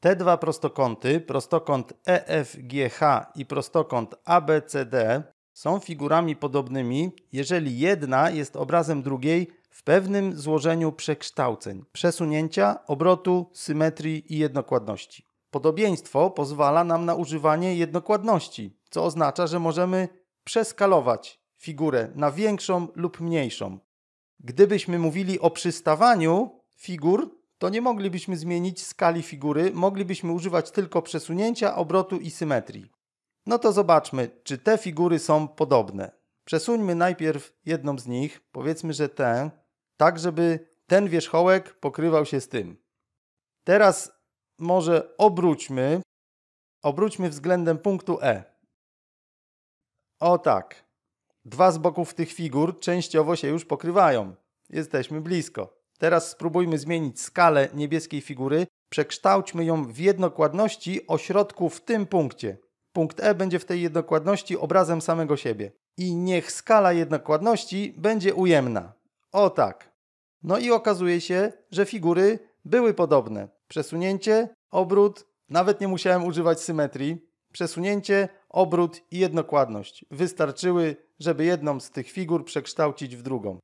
Te dwa prostokąty, prostokąt EFGH i prostokąt ABCD, są figurami podobnymi, jeżeli jedna jest obrazem drugiej w pewnym złożeniu przekształceń, przesunięcia, obrotu, symetrii i jednokładności. Podobieństwo pozwala nam na używanie jednokładności, co oznacza, że możemy przeskalować figurę na większą lub mniejszą. Gdybyśmy mówili o przystawaniu figur, to nie moglibyśmy zmienić skali figury, moglibyśmy używać tylko przesunięcia, obrotu i symetrii. No to zobaczmy, czy te figury są podobne. Przesuńmy najpierw jedną z nich, powiedzmy, że tę, tak żeby ten wierzchołek pokrywał się z tym. Teraz może obróćmy, obróćmy względem punktu E. O tak, dwa z boków tych figur częściowo się już pokrywają. Jesteśmy blisko. Teraz spróbujmy zmienić skalę niebieskiej figury. Przekształćmy ją w jednokładności o środku w tym punkcie. Punkt E będzie w tej jednokładności obrazem samego siebie. I niech skala jednokładności będzie ujemna. O tak. No i okazuje się, że figury były podobne. Przesunięcie, obrót, nawet nie musiałem używać symetrii. Przesunięcie, obrót i jednokładność wystarczyły, żeby jedną z tych figur przekształcić w drugą.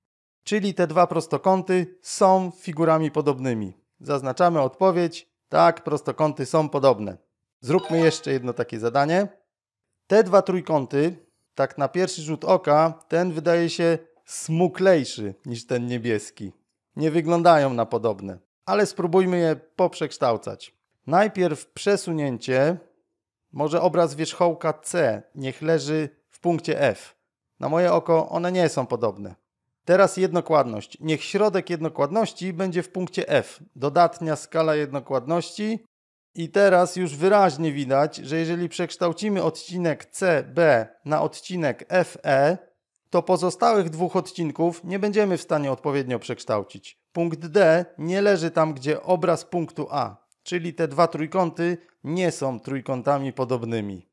Czyli te dwa prostokąty są figurami podobnymi. Zaznaczamy odpowiedź. Tak, prostokąty są podobne. Zróbmy jeszcze jedno takie zadanie. Te dwa trójkąty, tak na pierwszy rzut oka, ten wydaje się smuklejszy niż ten niebieski. Nie wyglądają na podobne, ale spróbujmy je poprzekształcać. Najpierw przesunięcie. Może obraz wierzchołka C niech leży w punkcie F. Na moje oko one nie są podobne. Teraz jednokładność. Niech środek jednokładności będzie w punkcie F. Dodatnia skala jednokładności. I teraz już wyraźnie widać, że jeżeli przekształcimy odcinek CB na odcinek FE, to pozostałych dwóch odcinków nie będziemy w stanie odpowiednio przekształcić. Punkt D nie leży tam, gdzie obraz punktu A, czyli te dwa trójkąty nie są trójkątami podobnymi.